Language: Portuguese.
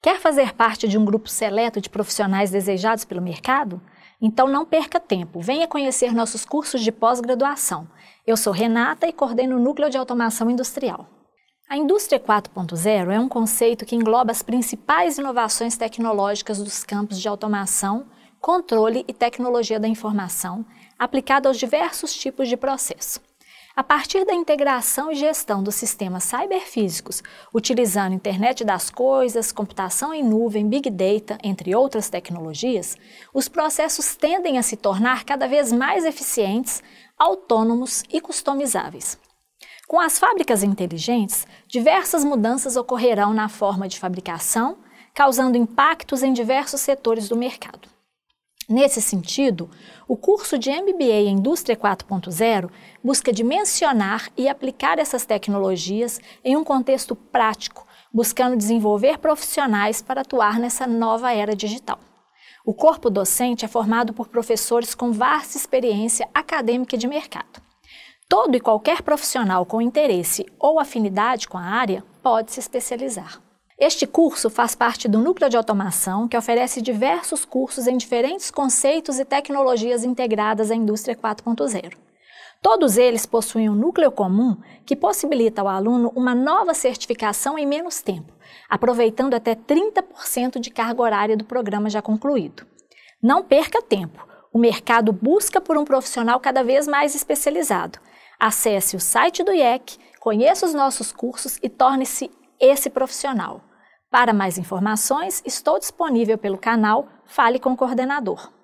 Quer fazer parte de um grupo seleto de profissionais desejados pelo mercado? Então não perca tempo, venha conhecer nossos cursos de pós-graduação. Eu sou Renata e coordeno o Núcleo de Automação Industrial. A Indústria 4.0 é um conceito que engloba as principais inovações tecnológicas dos campos de automação, controle e tecnologia da informação, aplicada aos diversos tipos de processo. A partir da integração e gestão dos sistemas cyberfísicos, utilizando internet das coisas, computação em nuvem, big data, entre outras tecnologias, os processos tendem a se tornar cada vez mais eficientes, autônomos e customizáveis. Com as fábricas inteligentes, diversas mudanças ocorrerão na forma de fabricação, causando impactos em diversos setores do mercado. Nesse sentido, o curso de MBA em Indústria 4.0 busca dimensionar e aplicar essas tecnologias em um contexto prático, buscando desenvolver profissionais para atuar nessa nova era digital. O corpo docente é formado por professores com vasta experiência acadêmica e de mercado. Todo e qualquer profissional com interesse ou afinidade com a área pode se especializar. Este curso faz parte do Núcleo de Automação, que oferece diversos cursos em diferentes conceitos e tecnologias integradas à indústria 4.0. Todos eles possuem um núcleo comum que possibilita ao aluno uma nova certificação em menos tempo, aproveitando até 30% de carga horária do programa já concluído. Não perca tempo! O mercado busca por um profissional cada vez mais especializado. Acesse o site do IEC, conheça os nossos cursos e torne-se esse profissional. Para mais informações, estou disponível pelo canal Fale com o Coordenador.